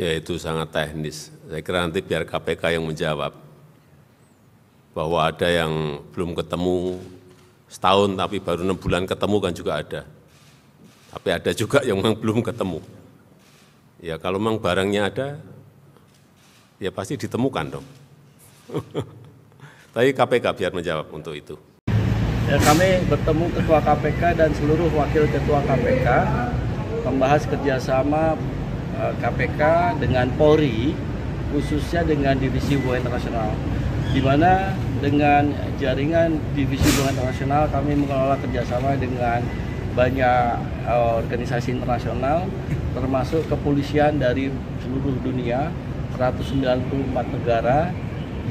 ya itu sangat teknis. Saya kira nanti biar KPK yang menjawab. Bahwa ada yang belum ketemu setahun tapi baru enam bulan ketemu kan juga ada. Tapi ada juga yang memang belum ketemu. Ya kalau memang barangnya ada, ya pasti ditemukan dong. Tapi KPK biar menjawab untuk itu. Ya, kami bertemu Ketua KPK dan seluruh Wakil Ketua KPK membahas kerjasama KPK eh, dengan Polri khususnya dengan divisi hubungan internasional di mana dengan jaringan divisi hubungan internasional kami mengelola kerjasama dengan banyak eh, organisasi internasional termasuk kepolisian dari seluruh dunia 194 negara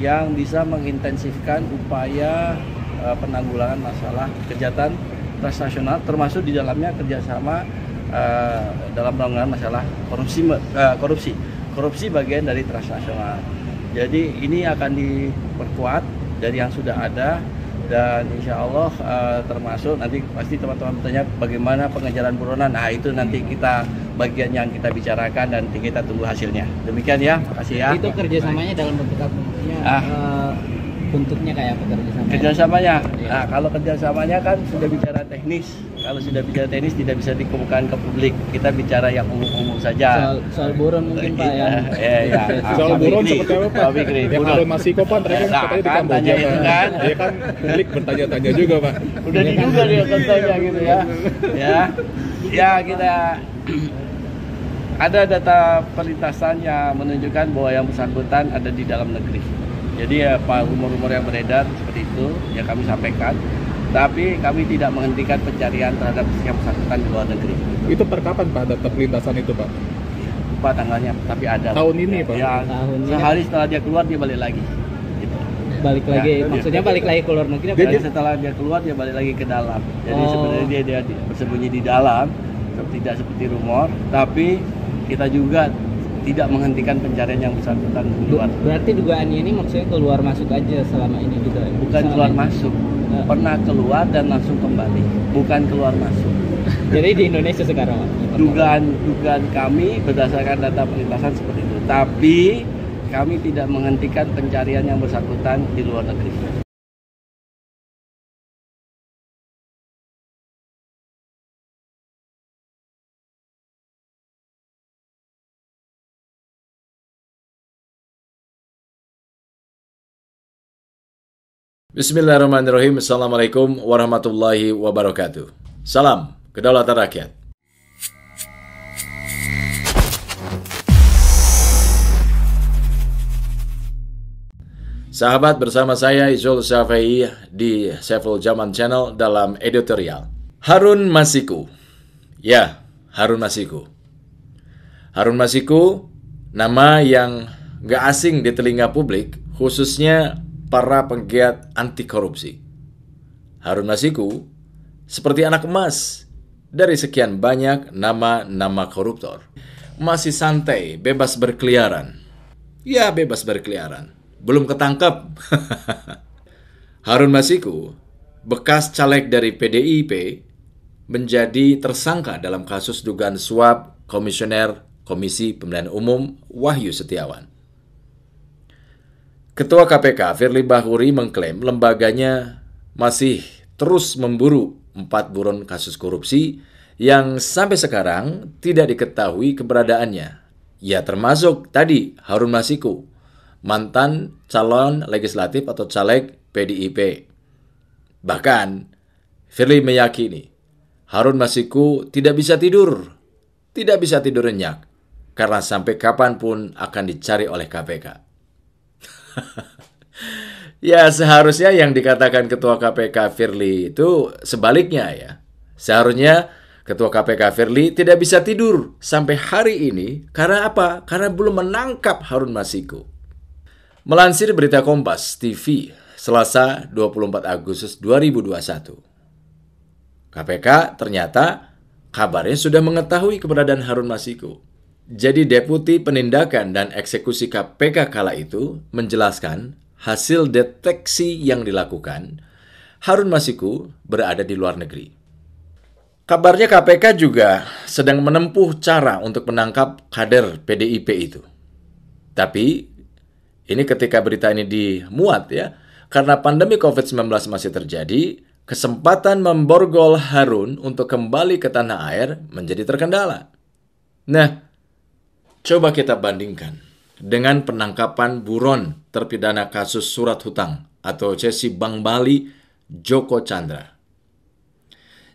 yang bisa mengintensifkan upaya eh, penanggulangan masalah kejahatan transnasional termasuk di dalamnya kerjasama Eh, dalam penanganan masalah korupsi eh, korupsi korupsi bagian dari transnasional jadi ini akan diperkuat dari yang sudah ada dan insya Allah eh, termasuk nanti pasti teman-teman bertanya bagaimana pengejaran buronan nah itu nanti kita bagian yang kita bicarakan dan kita tunggu hasilnya demikian ya kasih ya itu kerjasamanya dalam bentuk apa ah. bentuknya kayak apa kerjasamanya kerjasamanya iya. nah, kalau kerjasamanya kan sudah bicara teknis kalau sudah bicara teknis tidak bisa dikemukakan ke publik. Kita bicara yang umum-umum saja. Soal, soal boron mungkin Pak ya. Iya, iya. Soal boron seperti apa Pak? Pak Fikri. Yang Harun Masiko Pak, terakhir kan iya, katanya di kan, Kamboja Pak. Kan? kan publik bertanya-tanya juga Pak. Udah iya. diduga dia tanya gitu ya. Ya, ya kita ada data perlintasan yang menunjukkan bahwa yang bersangkutan ada di dalam negeri. Jadi ya Pak rumor-rumor yang beredar seperti itu ya kami sampaikan tapi kami tidak menghentikan pencarian terhadap yang bersangkutan di luar negeri. Itu per kapan Pak ada itu Pak? Pak tanggalnya, tapi ada. Tahun ini ya, Pak? Ya, Tahun sehari setelah dia keluar dia balik lagi. Gitu. Balik ya, lagi, maksudnya ya. balik lagi ke luar negeri? Jadi setelah dia keluar dia balik lagi ke dalam. Jadi oh. sebenarnya dia, dia, dia bersembunyi di dalam, tidak seperti rumor, tapi kita juga tidak menghentikan pencarian yang bersangkutan di luar. Berarti dugaannya ini maksudnya keluar masuk aja selama ini juga. Bukan keluar ini. masuk, pernah keluar dan langsung kembali bukan keluar masuk jadi di Indonesia sekarang dugaan dugaan kami berdasarkan data perlintasan seperti itu tapi kami tidak menghentikan pencarian yang bersangkutan di luar negeri Bismillahirrahmanirrahim. Assalamualaikum warahmatullahi wabarakatuh. Salam kedaulatan rakyat. Sahabat bersama saya Izul Syafai di Sevel Zaman Channel dalam editorial. Harun Masiku. Ya, Harun Masiku. Harun Masiku, nama yang gak asing di telinga publik, khususnya para penggiat anti korupsi. Harun Masiku seperti anak emas dari sekian banyak nama-nama koruptor. Masih santai, bebas berkeliaran. Ya, bebas berkeliaran. Belum ketangkap. Harun Masiku, bekas caleg dari PDIP, menjadi tersangka dalam kasus dugaan suap komisioner Komisi Pemilihan Umum Wahyu Setiawan. Ketua KPK Firly Bahuri mengklaim lembaganya masih terus memburu empat buron kasus korupsi yang sampai sekarang tidak diketahui keberadaannya. Ya termasuk tadi Harun Masiku, mantan calon legislatif atau caleg PDIP. Bahkan, Firly meyakini Harun Masiku tidak bisa tidur, tidak bisa tidur nyenyak karena sampai kapanpun akan dicari oleh KPK. ya seharusnya yang dikatakan Ketua KPK Firly itu sebaliknya ya. Seharusnya Ketua KPK Firly tidak bisa tidur sampai hari ini karena apa? Karena belum menangkap Harun Masiku. Melansir berita Kompas TV, Selasa 24 Agustus 2021. KPK ternyata kabarnya sudah mengetahui keberadaan Harun Masiku. Jadi Deputi Penindakan dan Eksekusi KPK kala itu menjelaskan hasil deteksi yang dilakukan, Harun Masiku berada di luar negeri. Kabarnya KPK juga sedang menempuh cara untuk menangkap kader PDIP itu. Tapi ini ketika berita ini dimuat ya, karena pandemi COVID-19 masih terjadi, kesempatan memborgol Harun untuk kembali ke tanah air menjadi terkendala. Nah, Coba kita bandingkan dengan penangkapan buron terpidana kasus surat hutang atau cesi Bank Bali Joko Chandra.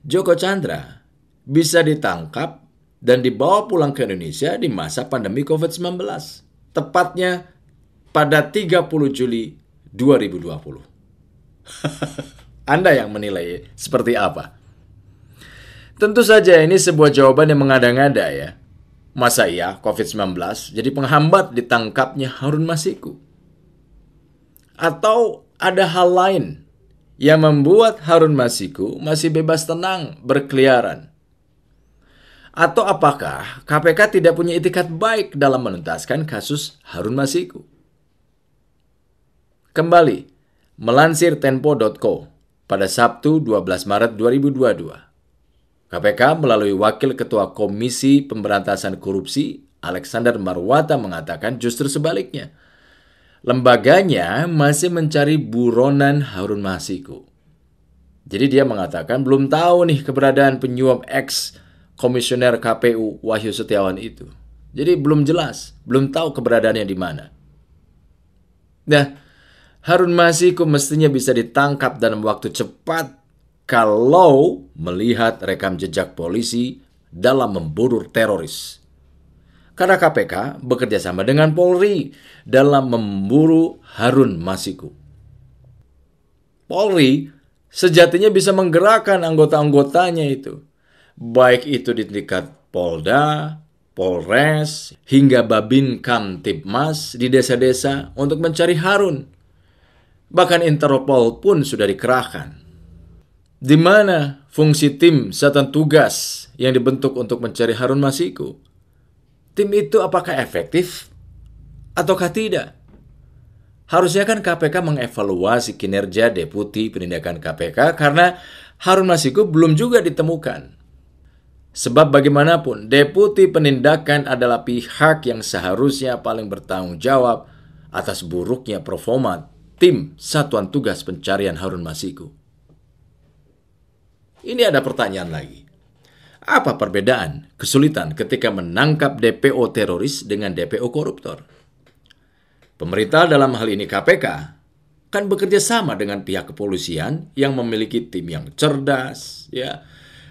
Joko Chandra bisa ditangkap dan dibawa pulang ke Indonesia di masa pandemi COVID-19. Tepatnya pada 30 Juli 2020. Anda yang menilai seperti apa? Tentu saja ini sebuah jawaban yang mengada-ngada ya Masa iya COVID-19 jadi penghambat ditangkapnya Harun Masiku? Atau ada hal lain yang membuat Harun Masiku masih bebas tenang berkeliaran? Atau apakah KPK tidak punya itikat baik dalam menuntaskan kasus Harun Masiku? Kembali, melansir tempo.co pada Sabtu 12 Maret 2022. KPK melalui Wakil Ketua Komisi Pemberantasan Korupsi Alexander Marwata mengatakan justru sebaliknya. Lembaganya masih mencari buronan Harun Masiku. Jadi dia mengatakan belum tahu nih keberadaan penyuap ex komisioner KPU Wahyu Setiawan itu. Jadi belum jelas, belum tahu keberadaannya di mana. Nah, Harun Masiku mestinya bisa ditangkap dalam waktu cepat kalau melihat rekam jejak polisi dalam memburu teroris. Karena KPK bekerja sama dengan Polri dalam memburu Harun Masiku. Polri sejatinya bisa menggerakkan anggota-anggotanya itu. Baik itu di tingkat Polda, Polres, hingga Babin Tipmas di desa-desa untuk mencari Harun. Bahkan Interpol pun sudah dikerahkan. Di mana fungsi tim satan tugas yang dibentuk untuk mencari Harun Masiku? Tim itu apakah efektif ataukah tidak? Harusnya kan KPK mengevaluasi kinerja Deputi Penindakan KPK karena Harun Masiku belum juga ditemukan. Sebab bagaimanapun, Deputi Penindakan adalah pihak yang seharusnya paling bertanggung jawab atas buruknya performa tim Satuan Tugas Pencarian Harun Masiku. Ini ada pertanyaan lagi. Apa perbedaan kesulitan ketika menangkap DPO teroris dengan DPO koruptor? Pemerintah dalam hal ini KPK kan bekerja sama dengan pihak kepolisian yang memiliki tim yang cerdas, ya.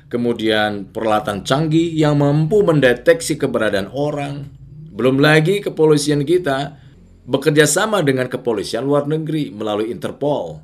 Kemudian peralatan canggih yang mampu mendeteksi keberadaan orang. Belum lagi kepolisian kita bekerja sama dengan kepolisian luar negeri melalui Interpol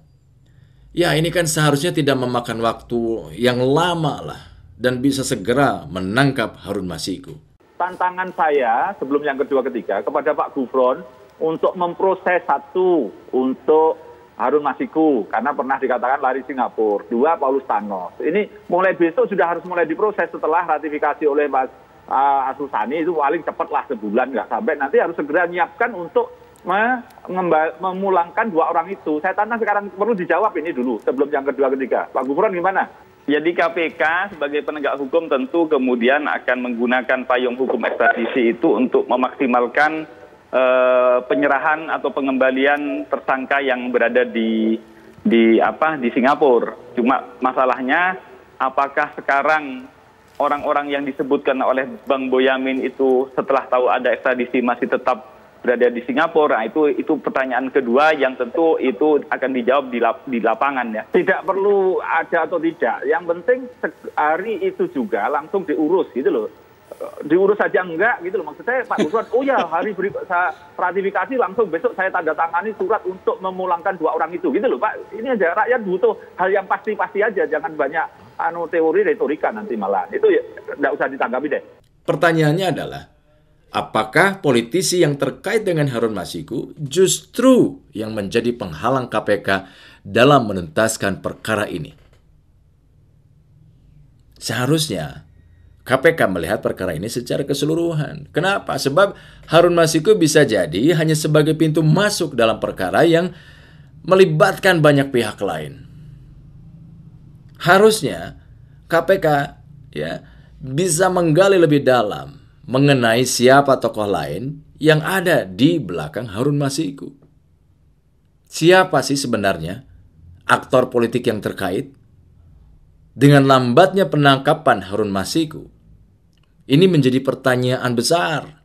Ya ini kan seharusnya tidak memakan waktu yang lama lah dan bisa segera menangkap Harun Masiku. Tantangan saya sebelum yang kedua ketiga kepada Pak Gufron untuk memproses satu untuk Harun Masiku karena pernah dikatakan lari Singapura, dua Paulus Thanos. Ini mulai besok sudah harus mulai diproses setelah ratifikasi oleh Mas uh, Asusani itu paling cepat lah sebulan nggak sampai nanti harus segera menyiapkan untuk memulangkan dua orang itu. Saya tanya kan sekarang perlu dijawab ini dulu sebelum yang kedua ketiga. Pak Gubernur gimana? Jadi KPK sebagai penegak hukum tentu kemudian akan menggunakan payung hukum ekstradisi itu untuk memaksimalkan eh, penyerahan atau pengembalian tersangka yang berada di di apa di Singapura. Cuma masalahnya apakah sekarang orang-orang yang disebutkan oleh Bang Boyamin itu setelah tahu ada ekstradisi masih tetap berada di Singapura. Nah, itu itu pertanyaan kedua yang tentu itu akan dijawab di, lap, di lapangan ya. Tidak perlu ada atau tidak. Yang penting hari itu juga langsung diurus gitu loh. Diurus saja enggak gitu loh maksud saya Pak Buswan, Oh ya hari beri, saya ratifikasi langsung besok saya tanda tangani surat untuk memulangkan dua orang itu gitu loh Pak. Ini aja rakyat butuh hal yang pasti-pasti aja jangan banyak anu teori retorika nanti malah. Itu ya, enggak usah ditanggapi deh. Pertanyaannya adalah Apakah politisi yang terkait dengan Harun Masiku justru yang menjadi penghalang KPK dalam menuntaskan perkara ini? Seharusnya KPK melihat perkara ini secara keseluruhan. Kenapa? Sebab Harun Masiku bisa jadi hanya sebagai pintu masuk dalam perkara yang melibatkan banyak pihak lain. Harusnya KPK ya bisa menggali lebih dalam mengenai siapa tokoh lain yang ada di belakang Harun Masiku. Siapa sih sebenarnya aktor politik yang terkait? Dengan lambatnya penangkapan Harun Masiku, ini menjadi pertanyaan besar.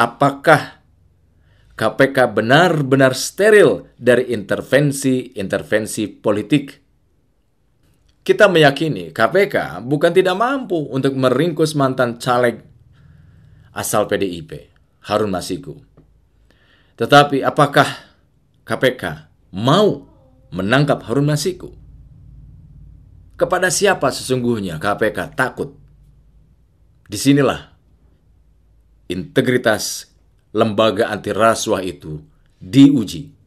Apakah KPK benar-benar steril dari intervensi-intervensi politik? Kita meyakini KPK bukan tidak mampu untuk meringkus mantan caleg asal PDIP, Harun Masiku. Tetapi apakah KPK mau menangkap Harun Masiku? Kepada siapa sesungguhnya KPK takut? Disinilah integritas lembaga anti rasuah itu diuji.